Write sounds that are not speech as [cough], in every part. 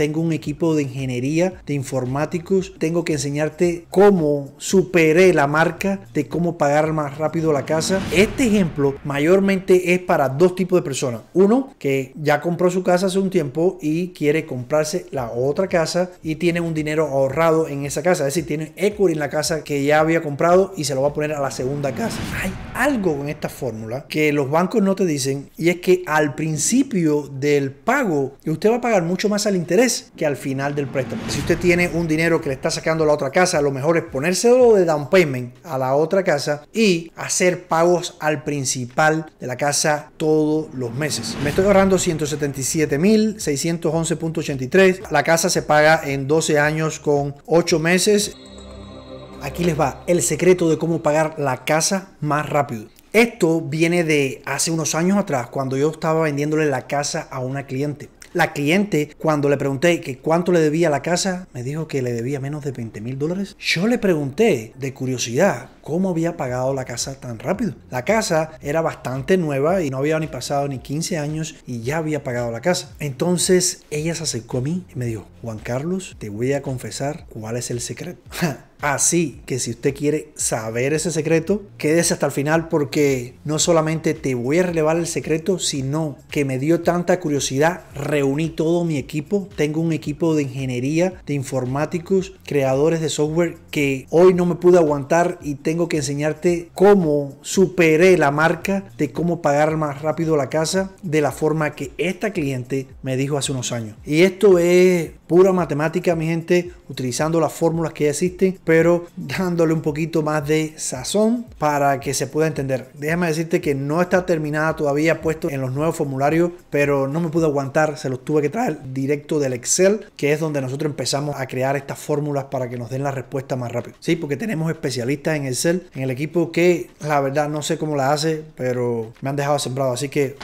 tengo un equipo de ingeniería, de informáticos, tengo que enseñarte cómo superé la marca, de cómo pagar más rápido la casa. Este ejemplo mayormente es para dos tipos de personas. Uno que ya compró su casa hace un tiempo y quiere comprarse la otra casa y tiene un dinero ahorrado en esa casa, es decir, tiene equity en la casa que ya había comprado y se lo va a poner a la segunda casa. Hay algo con esta fórmula que los bancos no te dicen y es que al principio del pago usted va a pagar mucho más al interés que al final del préstamo. Si usted tiene un dinero que le está sacando la otra casa, lo mejor es ponérselo de down payment a la otra casa y hacer pagos al principal de la casa todos los meses. Me estoy ahorrando 177.611.83. La casa se paga en 12 años con 8 meses. Aquí les va el secreto de cómo pagar la casa más rápido. Esto viene de hace unos años atrás, cuando yo estaba vendiéndole la casa a una cliente. La cliente, cuando le pregunté que cuánto le debía la casa, me dijo que le debía menos de 20 mil dólares. Yo le pregunté, de curiosidad, cómo había pagado la casa tan rápido. La casa era bastante nueva y no había ni pasado ni 15 años y ya había pagado la casa. Entonces ella se acercó a mí y me dijo, Juan Carlos, te voy a confesar cuál es el secreto. [laughs] Así que si usted quiere saber ese secreto, quédese hasta el final porque no solamente te voy a relevar el secreto, sino que me dio tanta curiosidad, reuní todo mi equipo. Tengo un equipo de ingeniería, de informáticos, creadores de software que hoy no me pude aguantar y tengo que enseñarte cómo superé la marca de cómo pagar más rápido la casa de la forma que esta cliente me dijo hace unos años. Y esto es pura matemática, mi gente, utilizando las fórmulas que existen, pero dándole un poquito más de sazón para que se pueda entender. Déjame decirte que no está terminada todavía, puesto en los nuevos formularios, pero no me pude aguantar, se los tuve que traer directo del Excel, que es donde nosotros empezamos a crear estas fórmulas para que nos den la respuesta más rápido. Sí, porque tenemos especialistas en Excel, en el equipo que la verdad no sé cómo la hace, pero me han dejado sembrado, así que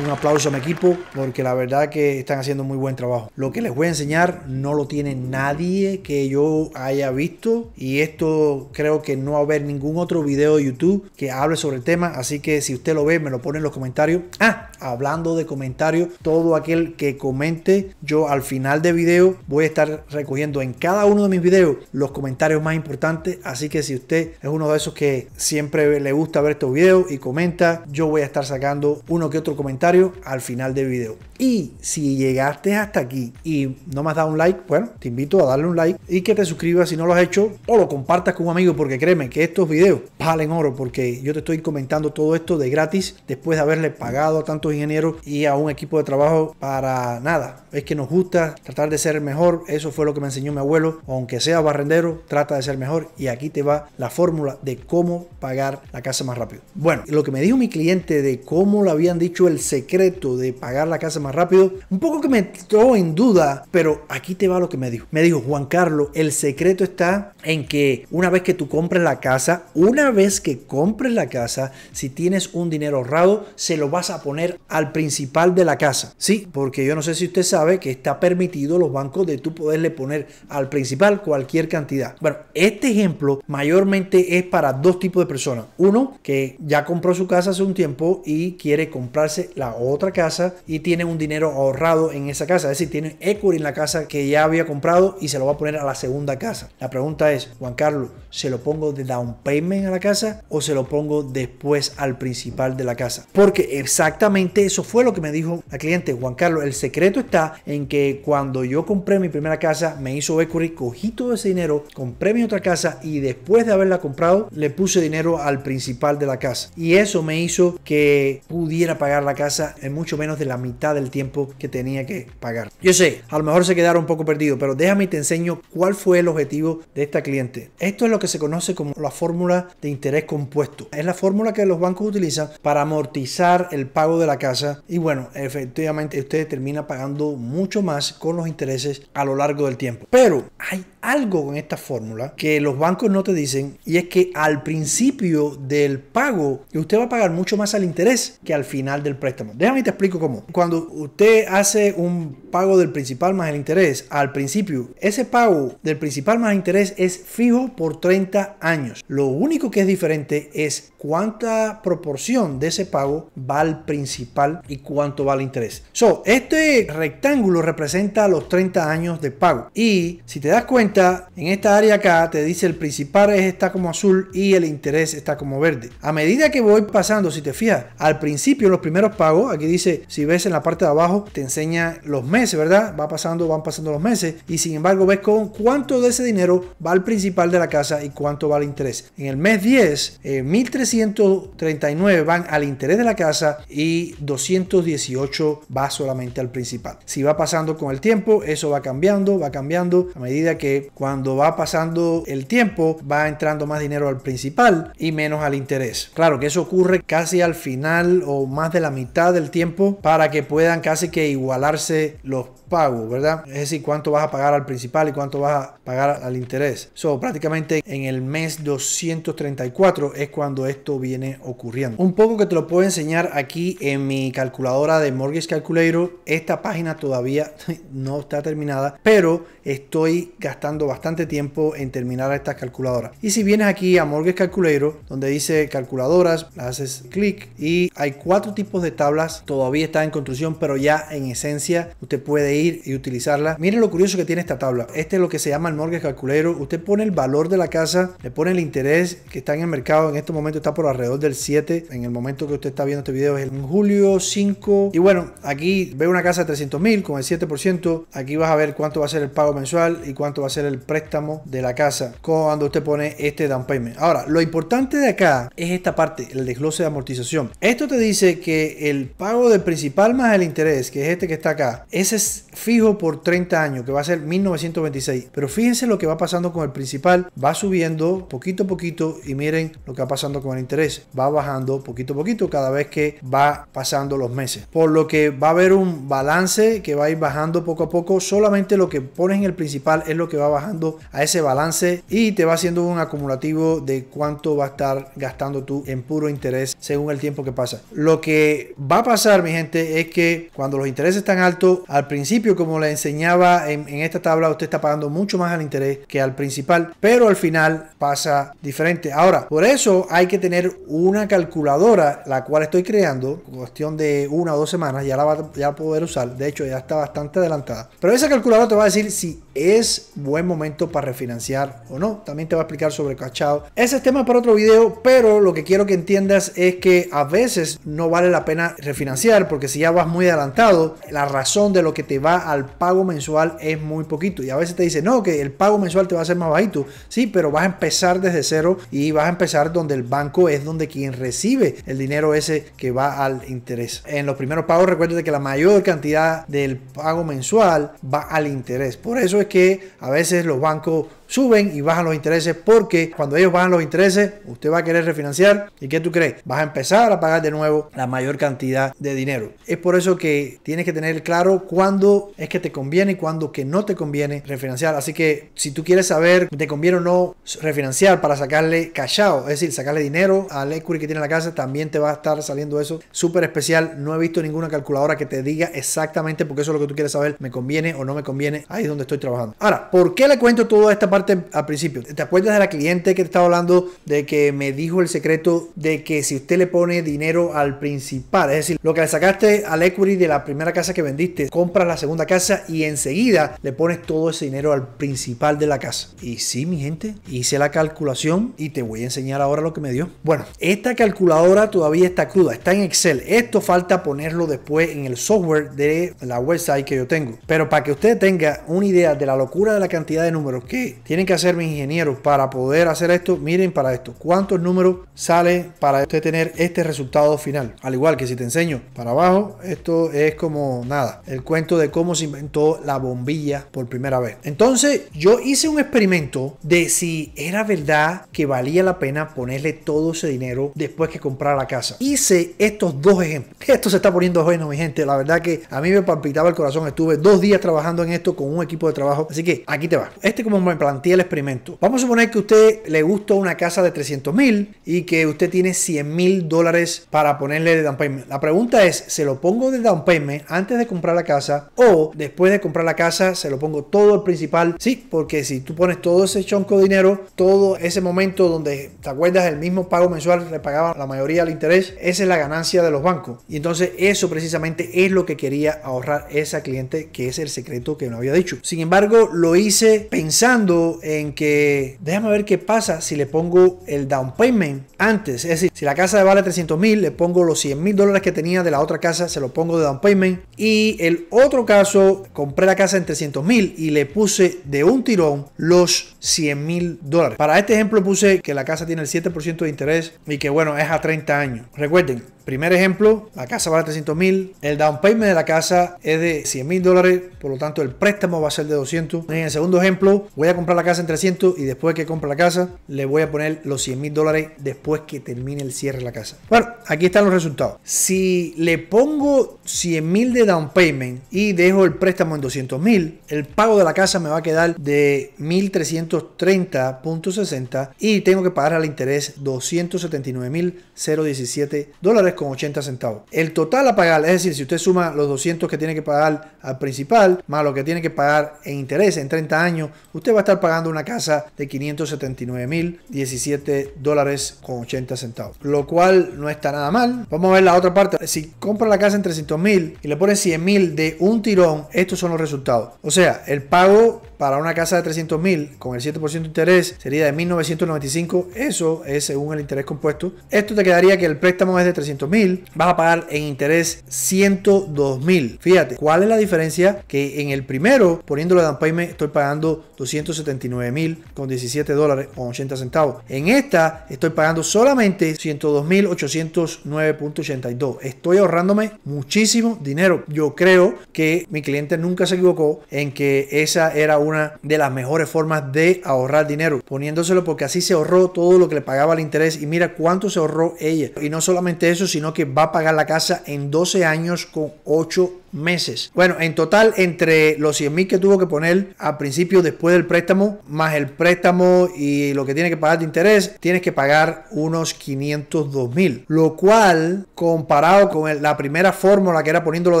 un aplauso a mi equipo porque la verdad que están haciendo muy buen trabajo. Lo que les voy a enseñar no lo tiene nadie que yo haya visto y esto creo que no va a haber ningún otro video de YouTube que hable sobre el tema. Así que si usted lo ve, me lo pone en los comentarios. Ah, hablando de comentarios, todo aquel que comente, yo al final de video voy a estar recogiendo en cada uno de mis videos los comentarios más importantes. Así que si usted es uno de esos que siempre le gusta ver estos videos y comenta, yo voy a estar sacando uno que otro comentario al final del video. Y si llegaste hasta aquí y no me has dado un like, bueno, te invito a darle un like y que te suscribas si no lo has hecho o lo compartas con un amigo porque créeme que estos videos valen oro porque yo te estoy comentando todo esto de gratis después de haberle pagado a tantos ingenieros y a un equipo de trabajo para nada. Es que nos gusta tratar de ser mejor, eso fue lo que me enseñó mi abuelo, aunque sea barrendero, trata de ser mejor y aquí te va la fórmula de cómo pagar la casa más rápido. Bueno, lo que me dijo mi cliente de cómo lo habían dicho el secreto de pagar la casa más rápido, un poco que me entró en duda, pero aquí te va lo que me dijo. Me dijo, Juan Carlos, el secreto está en que una vez que tú compres la casa, una vez que compres la casa, si tienes un dinero ahorrado, se lo vas a poner al principal de la casa. Sí, porque yo no sé si usted sabe que está permitido los bancos de tú poderle poner al principal cualquier cantidad. Bueno, este ejemplo mayormente es para dos tipos de personas. Uno que ya compró su casa hace un tiempo y quiere comprarse la otra casa y tiene un dinero ahorrado en esa casa. Es decir, tiene equity en la casa que ya había comprado y se lo va a poner a la segunda casa. La pregunta es, Juan Carlos, ¿se lo pongo de down payment a la casa o se lo pongo después al principal de la casa? Porque exactamente eso fue lo que me dijo la cliente. Juan Carlos, el secreto está en que cuando yo compré mi primera casa, me hizo equity, cogí todo ese dinero, compré mi otra casa y después de haberla comprado, le puse dinero al principal de la casa. Y eso me hizo que pudiera pagar la casa en mucho menos de la mitad del tiempo que tenía que pagar. Yo sé, a lo mejor se quedaron un poco perdidos, pero déjame y te enseño cuál fue el objetivo de esta cliente. Esto es lo que se conoce como la fórmula de interés compuesto. Es la fórmula que los bancos utilizan para amortizar el pago de la casa y bueno, efectivamente usted termina pagando mucho más con los intereses a lo largo del tiempo. Pero hay algo con esta fórmula que los bancos no te dicen y es que al principio del pago usted va a pagar mucho más al interés que al final del préstamo. Déjame te explico cómo. Cuando usted hace un pago del principal más el interés al principio. Ese pago del principal más interés es fijo por 30 años. Lo único que es diferente es cuánta proporción de ese pago va al principal y cuánto va al interés. So, este rectángulo representa los 30 años de pago. Y si te das cuenta, en esta área acá te dice el principal está como azul y el interés está como verde. A medida que voy pasando, si te fijas, al principio los primeros pagos, aquí dice, si ves en la parte de abajo, te enseña los ¿verdad? Va pasando, van pasando los meses y sin embargo ves con cuánto de ese dinero va al principal de la casa y cuánto va al interés. En el mes 10, eh, 1339 van al interés de la casa y 218 va solamente al principal. Si va pasando con el tiempo, eso va cambiando, va cambiando a medida que cuando va pasando el tiempo va entrando más dinero al principal y menos al interés. Claro que eso ocurre casi al final o más de la mitad del tiempo para que puedan casi que igualarse los los pagos, ¿verdad? Es decir, cuánto vas a pagar al principal y cuánto vas a pagar al interés. So, prácticamente en el mes 234 es cuando esto viene ocurriendo. Un poco que te lo puedo enseñar aquí en mi calculadora de Mortgage Calculator. Esta página todavía [laughs] no está terminada, pero estoy gastando bastante tiempo en terminar estas calculadoras. Y si vienes aquí a Mortgage Calculator, donde dice calculadoras, haces clic y hay cuatro tipos de tablas. Todavía está en construcción, pero ya en esencia usted puede ir y utilizarla. Miren lo curioso que tiene esta tabla. Este es lo que se llama el mortgage calculator. Usted pone el valor de la casa, le pone el interés que está en el mercado. En este momento está por alrededor del 7. En el momento que usted está viendo este video es en julio 5. Y bueno, aquí ve una casa de 300 mil con el 7%. Aquí vas a ver cuánto va a ser el pago mensual y cuánto va a ser el préstamo de la casa cuando usted pone este down payment. Ahora, lo importante de acá es esta parte, el desglose de amortización. Esto te dice que el pago del principal más el interés, que es este que está acá, es ese es fijo por 30 años, que va a ser 1926. Pero fíjense lo que va pasando con el principal. Va subiendo poquito a poquito y miren lo que va pasando con el interés. Va bajando poquito a poquito cada vez que va pasando los meses. Por lo que va a haber un balance que va a ir bajando poco a poco. Solamente lo que pones en el principal es lo que va bajando a ese balance y te va haciendo un acumulativo de cuánto va a estar gastando tú en puro interés según el tiempo que pasa. Lo que va a pasar, mi gente, es que cuando los intereses están altos, al principio, como le enseñaba en, esta tabla, usted está pagando mucho más al interés que al principal, pero al final pasa diferente. Ahora, por eso hay que tener una calculadora, la cual estoy creando, cuestión de una o dos semanas, ya la va a poder usar. De hecho, ya está bastante adelantada. Pero esa calculadora te va a decir si es buen momento para refinanciar o no. También te va a explicar sobre cachado. Ese es tema para otro video, pero lo que quiero que entiendas es que a veces no vale la pena refinanciar, porque si ya vas muy adelantado, la razón de lo que te va al pago mensual es muy poquito. Y a veces te dicen, no, que el pago mensual te va a ser más bajito. Sí, pero vas a empezar desde cero y vas a empezar donde el banco es donde quien recibe el dinero ese que va al interés. En los primeros pagos, recuérdate que la mayor cantidad del pago mensual va al interés. Por eso es que a veces los bancos suben y bajan los intereses porque cuando ellos bajan los intereses, usted va a querer refinanciar. ¿Y qué tú crees? Vas a empezar a pagar de nuevo la mayor cantidad de dinero. Es por eso que tienes que tener claro cuándo es que te conviene y cuándo que no te conviene refinanciar. Así que si tú quieres saber te conviene o no refinanciar para sacarle cachado, es decir, sacarle dinero al equity que tiene la casa, también te va a estar saliendo eso súper especial. No he visto ninguna calculadora que te diga exactamente porque eso es lo que tú quieres saber, me conviene o no me conviene, ahí es donde estoy trabajando. Ahora, ¿por qué le cuento toda esta parte al principio. ¿Te acuerdas de la cliente que estaba hablando de que me dijo el secreto de que si usted le pone dinero al principal, es decir, lo que le sacaste al equity de la primera casa que vendiste, compras la segunda casa y enseguida le pones todo ese dinero al principal de la casa? Y si mi gente, hice la calculación y te voy a enseñar ahora lo que me dio. Bueno, esta calculadora todavía está cruda, está en Excel. Esto falta ponerlo después en el software de la website que yo tengo. Pero para que usted tenga una idea de la locura de la cantidad de números que tiene tienen que hacer mis ingenieros para poder hacer esto, miren para esto, cuántos números sale para usted tener este resultado final. Al igual que si te enseño para abajo, esto es como nada, el cuento de cómo se inventó la bombilla por primera vez. Entonces yo hice un experimento de si era verdad que valía la pena ponerle todo ese dinero después que comprar la casa. Hice estos dos ejemplos. [laughs] Esto se está poniendo bueno, mi gente. La verdad que a mí me palpitaba el corazón. Estuve dos días trabajando en esto con un equipo de trabajo. Así que aquí te va. Este como un buen plan el experimento. Vamos a suponer que a usted le gustó una casa de 300 mil y que usted tiene 100 mil dólares para ponerle de down payment. La pregunta es, ¿se lo pongo de down payment antes de comprar la casa o después de comprar la casa se lo pongo todo el principal? Sí, porque si tú pones todo ese chonco de dinero, todo ese momento donde te acuerdas el mismo pago mensual le pagaba la mayoría del interés, esa es la ganancia de los bancos. Y entonces eso precisamente es lo que quería ahorrar esa cliente, que es el secreto que no había dicho. Sin embargo, lo hice pensando en que déjame ver qué pasa si le pongo el down payment antes. Es decir, si la casa vale 300 mil, le pongo los 100 mil dólares que tenía de la otra casa, se lo pongo de down payment. Y el otro caso, compré la casa en 300 mil y le puse de un tirón los 100 mil dólares. Para este ejemplo puse que la casa tiene el 7% de interés y que bueno, es a 30 años. Recuerden, Primer ejemplo, la casa vale 300 mil, el down payment de la casa es de 100 mil dólares, por lo tanto el préstamo va a ser de 200. En el segundo ejemplo, voy a comprar la casa en 300 y después que compre la casa, le voy a poner los 100 mil dólares después que termine el cierre de la casa. Bueno, aquí están los resultados. Si le pongo 100 mil de down payment y dejo el préstamo en 200 mil, el pago de la casa me va a quedar de 1330.60 y tengo que pagar al interés 279.017 dólares con 80 centavos. El total a pagar, es decir, si usted suma los 200 que tiene que pagar al principal, más lo que tiene que pagar en interés en 30 años, usted va a estar pagando una casa de 579.017 dólares con 80 centavos. Lo cual no está nada mal. Vamos a ver la otra parte. Si compra la casa en 300.000 y le pone mil de un tirón, estos son los resultados. O sea, el pago para una casa de 300 mil con el 7% de interés sería de 1995. Eso es según el interés compuesto. Esto te quedaría que el préstamo es de 300 mil. Vas a pagar en interés 102 mil. Fíjate, ¿cuál es la diferencia? Que en el primero, poniéndolo de un payment, estoy pagando 279 mil con 17 dólares con 80 centavos. En esta estoy pagando solamente 102 mil 809.82. Estoy ahorrándome muchísimo dinero. Yo creo que mi cliente nunca se equivocó en que esa era una de las mejores formas de ahorrar dinero, poniéndoselo porque así se ahorró todo lo que le pagaba el interés y mira cuánto se ahorró ella. Y no solamente eso, sino que va a pagar la casa en 12 años con 8 meses. Bueno, en total, entre los 100 mil que tuvo que poner al principio después del préstamo, más el préstamo y lo que tiene que pagar de interés, tienes que pagar unos 502 mil. Lo cual, comparado con la primera fórmula que era poniendo lo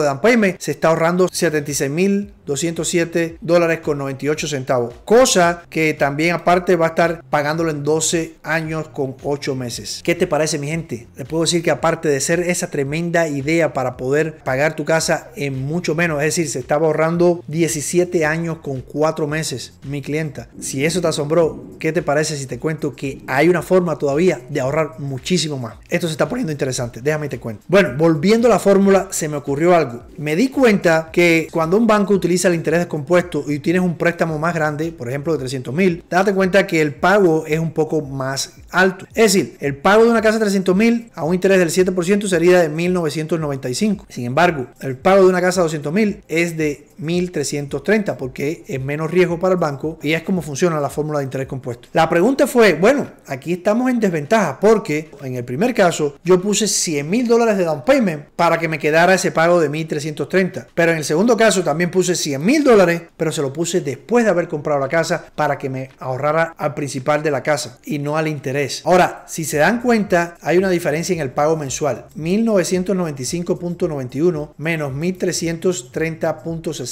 de dan payment, se está ahorrando 76 mil 207 dólares con 98 centavos. Cosa que también aparte va a estar pagándolo en 12 años con 8 meses. ¿Qué te parece mi gente? Les puedo decir que aparte de ser esa tremenda idea para poder pagar tu casa en mucho menos. Es decir, se estaba ahorrando 17 años con 4 meses mi clienta. Si eso te asombró, ¿qué te parece si te cuento que hay una forma todavía de ahorrar muchísimo más? Esto se está poniendo interesante, déjame te cuento. Bueno, volviendo a la fórmula, se me ocurrió algo. Me di cuenta que cuando un banco utiliza el interés descompuesto y tienes un préstamo más grande, por ejemplo de 300 mil, date cuenta que el pago es un poco más alto. Es decir, el pago de una casa de 300 mil a un interés del 7% sería de 1995. Sin embargo, el pago de la casa 200.000 200 mil es de 1.330 porque es menos riesgo para el banco y es como funciona la fórmula de interés compuesto. La pregunta fue, bueno, aquí estamos en desventaja porque en el primer caso yo puse 100 mil dólares de down payment para que me quedara ese pago de 1.330, pero en el segundo caso también puse 100 mil dólares, pero se lo puse después de haber comprado la casa para que me ahorrara al principal de la casa y no al interés. Ahora, si se dan cuenta, hay una diferencia en el pago mensual, 1.995.91 menos 1.330.60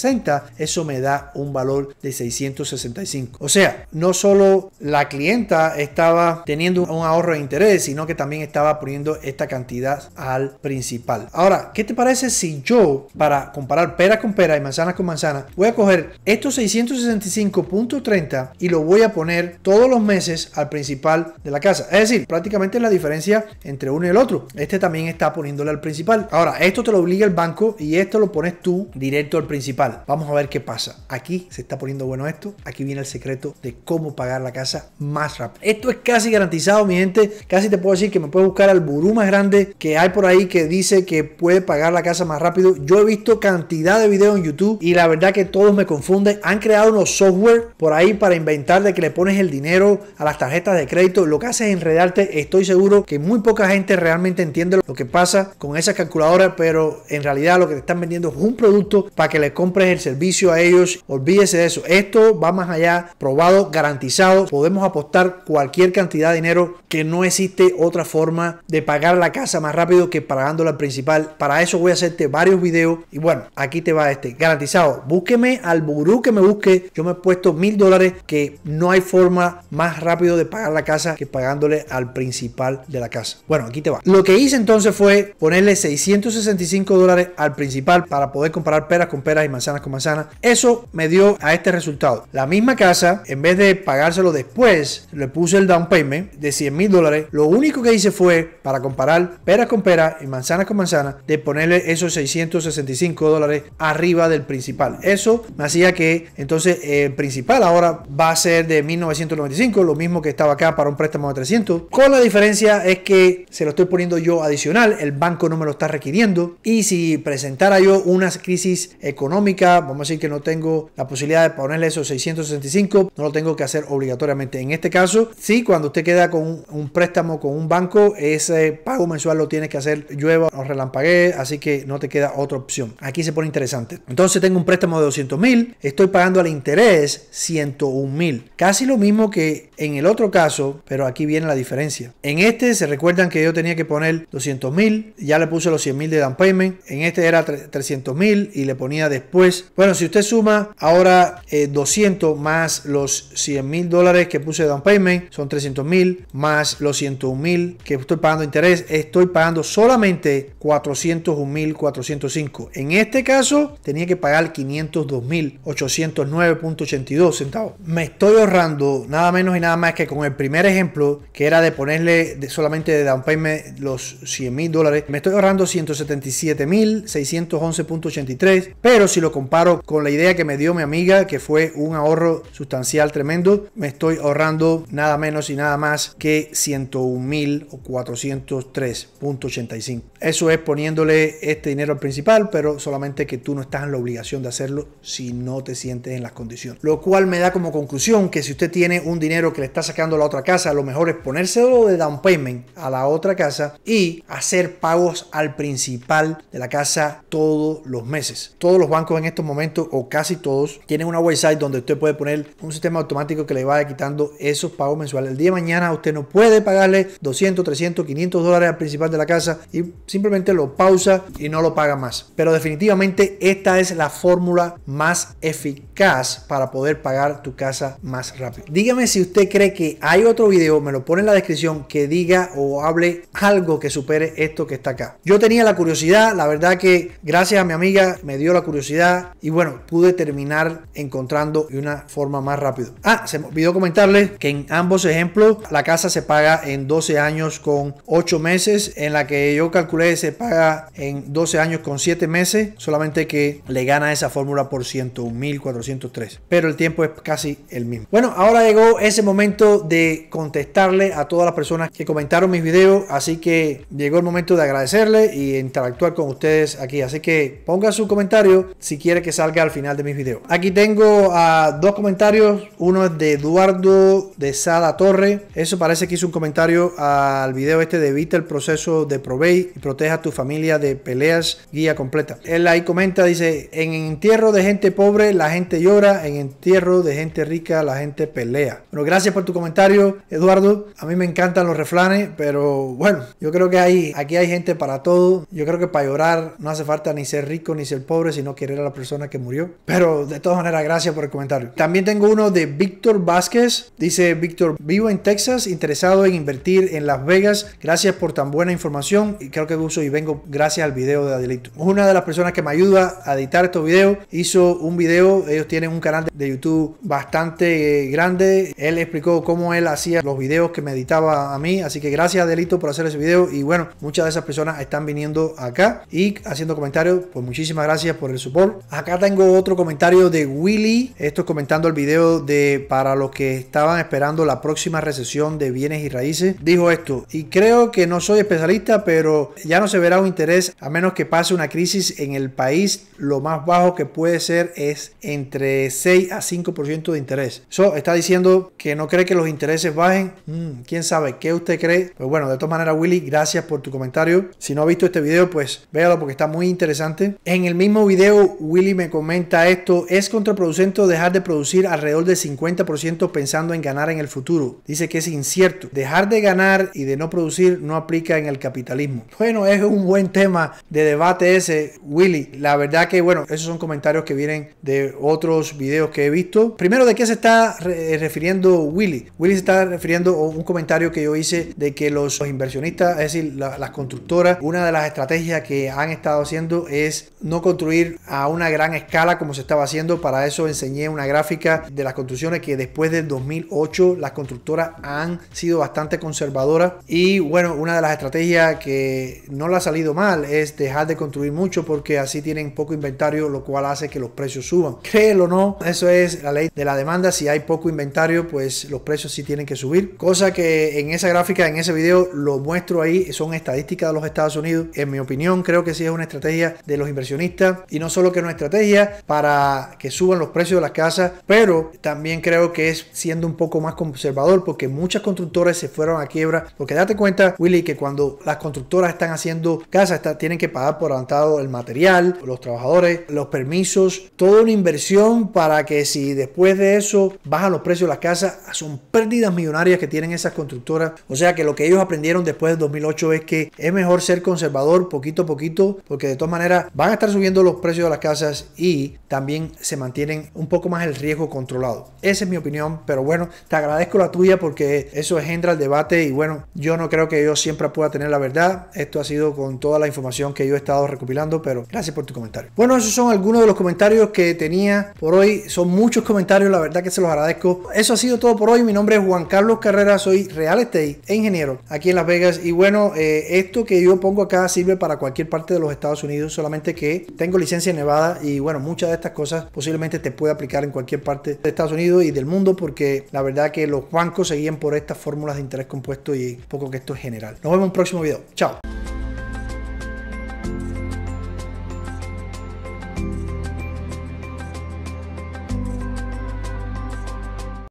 eso me da un valor de 665. O sea, no solo la clienta estaba teniendo un ahorro de interés, sino que también estaba poniendo esta cantidad al principal. Ahora, ¿qué te parece si yo, para comparar pera con pera y manzana con manzana, voy a coger estos 665.30 y lo voy a poner todos los meses al principal de la casa? Es decir, prácticamente la diferencia entre uno y el otro. Este también está poniéndole al principal. Ahora, esto te lo obliga el banco y esto lo pones tú directo al principal Vamos a ver qué pasa. Aquí se está poniendo bueno esto. Aquí viene el secreto de cómo pagar la casa más rápido. Esto es casi garantizado, mi gente. Casi te puedo decir que me puedes buscar al burú más grande que hay por ahí que dice que puede pagar la casa más rápido. Yo he visto cantidad de videos en YouTube y la verdad que todos me confunden. Han creado unos software por ahí para inventar de que le pones el dinero a las tarjetas de crédito. Lo que hace es enredarte. Estoy seguro que muy poca gente realmente entiende lo que pasa con esas calculadoras pero en realidad lo que te están vendiendo es un producto para que le compres el servicio a ellos, olvídese de eso. Esto va más allá, probado, garantizado. Podemos apostar cualquier cantidad de dinero que no existe otra forma de pagar la casa más rápido que pagándola al principal. Para eso voy a hacerte varios vídeos y bueno, aquí te va este. Garantizado, búsqueme al burú que me busque. Yo me he puesto mil dólares que no hay forma más rápido de pagar la casa que pagándole al principal de la casa. Bueno, aquí te va. Lo que hice entonces fue ponerle 665 dólares al principal para poder comparar peras con peras y manzanas manzanas con manzanas. Eso me dio a este resultado. La misma casa, en vez de pagárselo después, le puse el down payment de 100 mil dólares. Lo único que hice fue, para comparar pera con pera y manzanas con manzana de ponerle esos 665 dólares arriba del principal. Eso me hacía que entonces el principal ahora va a ser de 1995, lo mismo que estaba acá para un préstamo de 300. Con la diferencia es que se lo estoy poniendo yo adicional, el banco no me lo está requiriendo. Y si presentara yo una crisis económica, vamos a decir que no tengo la posibilidad de ponerle esos 665, no lo tengo que hacer obligatoriamente. En este caso, sí, cuando usted queda con un, préstamo con un banco, ese pago mensual lo tienes que hacer llueva o relampaguee, así que no te queda otra opción. Aquí se pone interesante. Entonces tengo un préstamo de 200 mil, estoy pagando al interés 101 mil, casi lo mismo que en el otro caso, pero aquí viene la diferencia. En este se recuerdan que yo tenía que poner 200 mil, ya le puse los 100 mil de down payment, en este era 300 mil y le ponía después pues, bueno, si usted suma ahora 200 eh, más los 100 mil dólares que puse de down payment, son 300 mil, más los 101 mil que estoy pagando interés, estoy pagando solamente 401 mil 405. En este caso, tenía que pagar 502 mil 809.82 centavos. Me estoy ahorrando nada menos y nada más que con el primer ejemplo, que era de ponerle solamente de down payment los 100 mil dólares, me estoy ahorrando 177 mil 611.83, pero si lo comparo con la idea que me dio mi amiga, que fue un ahorro sustancial tremendo, me estoy ahorrando nada menos y nada más que 101.403.85. Eso es poniéndole este dinero al principal, pero solamente que tú no estás en la obligación de hacerlo si no te sientes en las condiciones. Lo cual me da como conclusión que si usted tiene un dinero que le está sacando la otra casa, lo mejor es ponérselo de down payment a la otra casa y hacer pagos al principal de la casa todos los meses. Todos los bancos en estos momentos, o casi todos, tienen una website donde usted puede poner un sistema automático que le vaya quitando esos pagos mensuales. El día de mañana usted no puede pagarle 200, 300, 500 dólares al principal de la casa y simplemente lo pausa y no lo paga más. Pero definitivamente esta es la fórmula más eficaz para poder pagar tu casa más rápido. Dígame si usted cree que hay otro video, me lo pone en la descripción, que diga o hable algo que supere esto que está acá. Yo tenía la curiosidad, la verdad que gracias a mi amiga me dio la curiosidad y bueno, pude terminar encontrando una forma más rápido Ah, se me olvidó comentarles que en ambos ejemplos la casa se paga en 12 años con 8 meses, en la que yo calculé se paga en 12 años con 7 meses, solamente que le gana esa fórmula por 101.403, pero el tiempo es casi el mismo. Bueno, ahora llegó ese momento de contestarle a todas las personas que comentaron mis videos, así que llegó el momento de agradecerle y interactuar con ustedes aquí, así que ponga su comentario si quiere que salga al final de mis videos. Aquí tengo ah, dos comentarios. Uno es de Eduardo de Sada Torre. Eso parece que hizo un comentario al video este de evita el proceso de Provey y proteja a tu familia de peleas. Guía completa. Él ahí comenta, dice, en entierro de gente pobre la gente llora, en entierro de gente rica la gente pelea. Bueno, gracias por tu comentario, Eduardo. A mí me encantan los reflanes, pero bueno, yo creo que hay, aquí hay gente para todo. Yo creo que para llorar no hace falta ni ser rico ni ser pobre, sino querer la persona que murió. Pero de todas maneras, gracias por el comentario. También tengo uno de Víctor Vázquez. Dice Víctor, vivo en Texas, interesado en invertir en Las Vegas. Gracias por tan buena información y creo que uso y vengo gracias al video de Adelito. Una de las personas que me ayuda a editar estos videos hizo un video. Ellos tienen un canal de YouTube bastante eh, grande. Él explicó cómo él hacía los videos que me editaba a mí. Así que gracias Adelito por hacer ese video. Y bueno, muchas de esas personas están viniendo acá y haciendo comentarios. Pues muchísimas gracias por el support. Acá tengo otro comentario de Willy. Esto comentando el video de para los que estaban esperando la próxima recesión de bienes y raíces. Dijo esto, y creo que no soy especialista, pero ya no se verá un interés a menos que pase una crisis en el país. Lo más bajo que puede ser es entre 6 a 5% de interés. Eso está diciendo que no cree que los intereses bajen. Mm, ¿Quién sabe? ¿Qué usted cree? Pues bueno, de todas maneras, Willy, gracias por tu comentario. Si no ha visto este video, pues véalo porque está muy interesante. En el mismo video, Willy me comenta esto, es contraproducente dejar de producir alrededor del 50% pensando en ganar en el futuro. Dice que es incierto. Dejar de ganar y de no producir no aplica en el capitalismo. Bueno, es un buen tema de debate ese, Willy. La verdad que, bueno, esos son comentarios que vienen de otros videos que he visto. Primero, ¿de qué se está eh, refiriendo Willy? Willy se está refiriendo a un comentario que yo hice de que los, inversionistas, es decir, las constructoras, una de las estrategias que han estado haciendo es no construir a una gran escala como se estaba haciendo. Para eso enseñé una gráfica de las construcciones que después del 2008 las constructoras han sido bastante conservadoras. Y bueno, una de las estrategias que no le ha salido mal es dejar de construir mucho porque así tienen poco inventario, lo cual hace que los precios suban. Créelo o no, eso es la ley de la demanda. Si hay poco inventario, pues los precios sí tienen que subir. Cosa que en esa gráfica, en ese video, lo muestro ahí. Son estadísticas de los Estados Unidos. En mi opinión, creo que sí es una estrategia de los inversionistas. Y no solo que una estrategia para que suban los precios de las casas, pero también creo que es siendo un poco más conservador porque muchas constructoras se fueron a quiebra. Porque date cuenta, Willy, que cuando las constructoras están haciendo casas, tienen que pagar por adelantado el material, los trabajadores, los permisos, toda una inversión para que si después de eso bajan los precios de las casas, son pérdidas millonarias que tienen esas constructoras. O sea que lo que ellos aprendieron después del 2008 es que es mejor ser conservador poquito a poquito, porque de todas maneras van a estar subiendo los precios de las casas y también se mantienen un poco más el riesgo controlado. Esa es mi opinión, pero bueno, te agradezco la tuya porque eso engendra el debate y bueno, yo no creo que yo siempre pueda tener la verdad. Esto ha sido con toda la información que yo he estado recopilando, pero gracias por tu comentario. Bueno, esos son algunos de los comentarios que tenía por hoy. Son muchos comentarios, la verdad que se los agradezco. Eso ha sido todo por hoy. Mi nombre es Juan Carlos Carrera, soy real estate e ingeniero aquí en Las Vegas y bueno, eh, esto que yo pongo acá sirve para cualquier parte de los Estados Unidos, solamente que tengo licencia en Nevada y bueno, muchas de estas cosas posiblemente te puede aplicar en cualquier parte de Estados Unidos y del mundo porque la verdad que los bancos seguían por estas fórmulas de interés compuesto y poco que esto es general. Nos vemos en un próximo video. Chao.